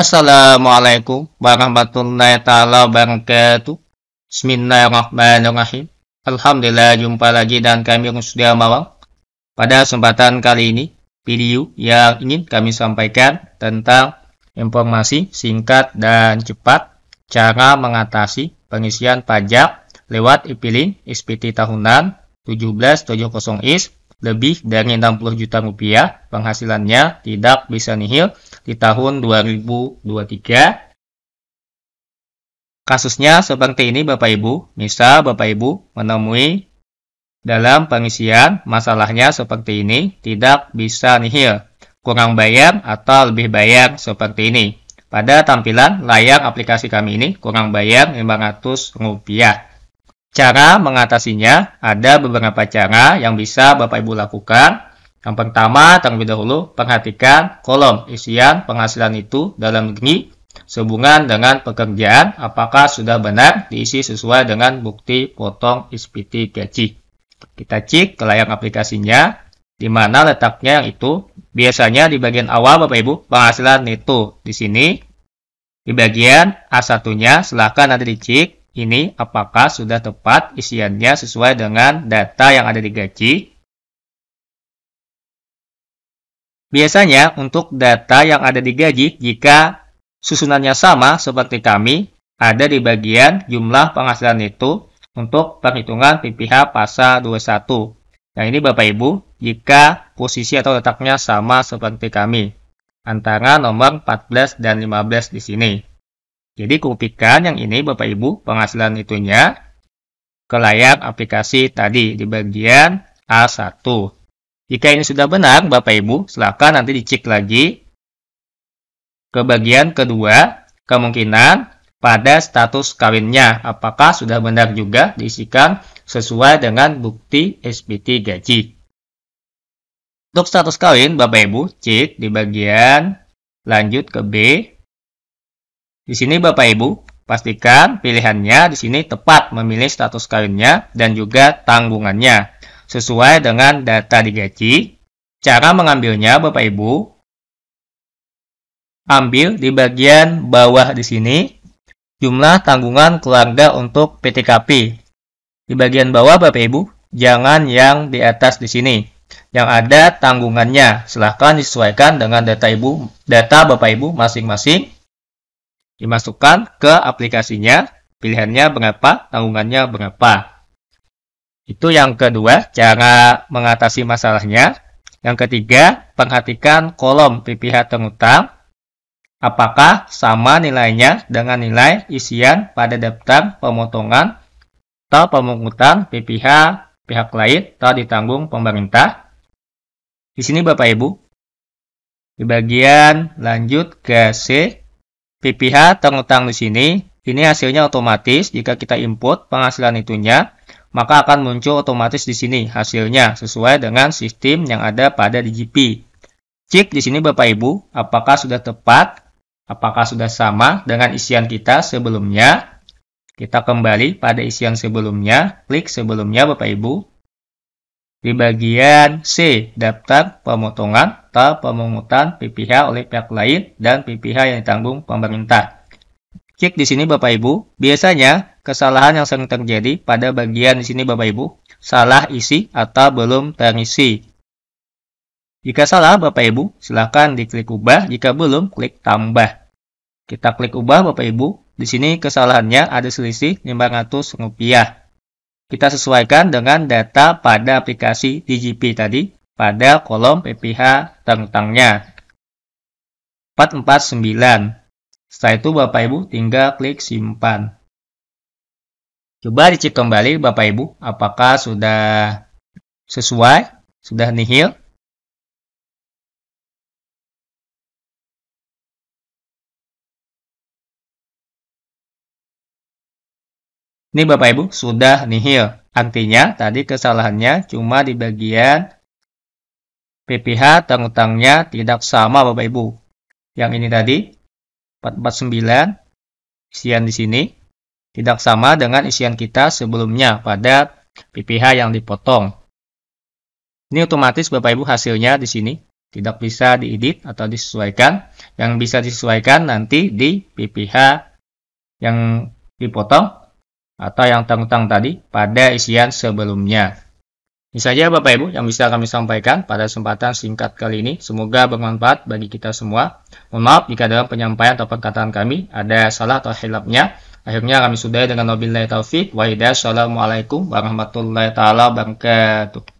Assalamualaikum warahmatullahi taala wabarakatuh. Bismillahirrahmanirrahim. Alhamdulillah jumpa lagi dan kami sudah Mawang. Pada kesempatan kali ini, video yang ingin kami sampaikan tentang informasi singkat dan cepat cara mengatasi pengisian pajak lewat e filing SPT tahunan 1770 IS lebih dari 60 juta rupiah penghasilannya tidak bisa nihil di tahun 2023. Kasusnya seperti ini Bapak Ibu. Misal Bapak Ibu menemui dalam pengisian masalahnya seperti ini tidak bisa nihil, kurang bayar atau lebih bayar seperti ini. Pada tampilan layar aplikasi kami ini kurang bayar rp rupiah. Cara mengatasinya ada beberapa cara yang bisa Bapak Ibu lakukan yang pertama, terlebih dahulu, perhatikan kolom isian penghasilan itu dalam negeri sehubungan dengan pekerjaan apakah sudah benar diisi sesuai dengan bukti potong ISPT gaji. Kita cek ke layar aplikasinya, di mana letaknya yang itu. Biasanya di bagian awal Bapak Ibu, penghasilan neto di sini. Di bagian A1-nya, silahkan nanti dicek ini apakah sudah tepat isiannya sesuai dengan data yang ada di gaji Biasanya untuk data yang ada di gaji jika susunannya sama seperti kami ada di bagian jumlah penghasilan itu untuk perhitungan PPH pasal 21. Nah ini Bapak Ibu jika posisi atau letaknya sama seperti kami antara nomor 14 dan 15 di sini. Jadi kupikan yang ini Bapak Ibu penghasilan itunya ke layar aplikasi tadi di bagian A1. Jika ini sudah benar, Bapak Ibu, silakan nanti dicek lagi ke bagian kedua, kemungkinan pada status kawinnya apakah sudah benar juga diisikan sesuai dengan bukti SPT gaji. Untuk status kawin, Bapak Ibu, cek di bagian lanjut ke B. Di sini Bapak Ibu, pastikan pilihannya di sini tepat memilih status kawinnya dan juga tanggungannya sesuai dengan data digaji. Cara mengambilnya Bapak Ibu, ambil di bagian bawah di sini, jumlah tanggungan keluarga untuk PTKP. Di bagian bawah Bapak Ibu, jangan yang di atas di sini. Yang ada tanggungannya, silahkan disesuaikan dengan data Ibu, data Bapak Ibu masing-masing. Dimasukkan ke aplikasinya, pilihannya berapa, tanggungannya berapa. Itu yang kedua, cara mengatasi masalahnya. Yang ketiga, perhatikan kolom PPH terutang. Apakah sama nilainya dengan nilai isian pada daftar pemotongan atau pemungutan PPH pihak lain atau ditanggung pemerintah? Di sini Bapak Ibu, di bagian lanjut ke C, PPH terutang di sini. Ini hasilnya otomatis jika kita input penghasilan itunya maka akan muncul otomatis di sini hasilnya sesuai dengan sistem yang ada pada DGP. Cek di sini Bapak Ibu, apakah sudah tepat? Apakah sudah sama dengan isian kita sebelumnya? Kita kembali pada isian sebelumnya, klik sebelumnya Bapak Ibu. Di bagian C, daftar pemotongan atau pemungutan PPH oleh pihak lain dan PPH yang ditanggung pemerintah. Cek di sini Bapak Ibu. Biasanya kesalahan yang sering terjadi pada bagian di sini Bapak Ibu, salah isi atau belum terisi. Jika salah Bapak Ibu, silakan diklik ubah, jika belum klik tambah. Kita klik ubah Bapak Ibu. Di sini kesalahannya ada selisih Rp500. Kita sesuaikan dengan data pada aplikasi DGP tadi pada kolom PPH tentangnya. 449 setelah itu Bapak Ibu tinggal klik simpan. Coba dicek kembali Bapak Ibu apakah sudah sesuai, sudah nihil. Ini Bapak Ibu sudah nihil. Artinya tadi kesalahannya cuma di bagian PPH tanggung tidak sama Bapak Ibu. Yang ini tadi 449 isian di sini tidak sama dengan isian kita sebelumnya pada PPH yang dipotong. Ini otomatis Bapak Ibu hasilnya di sini tidak bisa diedit atau disesuaikan. Yang bisa disesuaikan nanti di PPH yang dipotong atau yang tanggung tadi pada isian sebelumnya. Ini saja Bapak Ibu yang bisa kami sampaikan pada kesempatan singkat kali ini. Semoga bermanfaat bagi kita semua. Mohon maaf jika dalam penyampaian atau perkataan kami ada salah atau hilapnya. Akhirnya kami sudah dengan wabillahi taufiq wa Assalamualaikum warahmatullahi taala wabarakatuh.